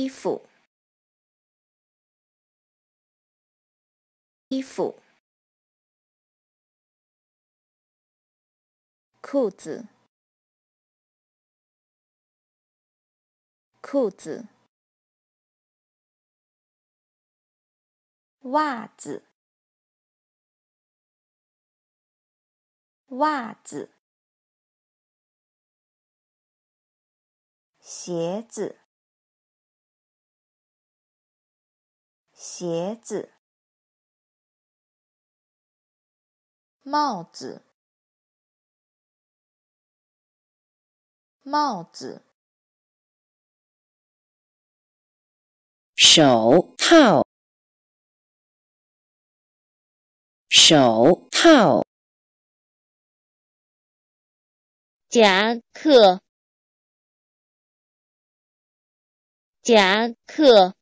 衣服，衣服，裤子，裤子，袜子，袜子，鞋子。鞋子，帽子，帽子，手套，手套，夹克，夹克。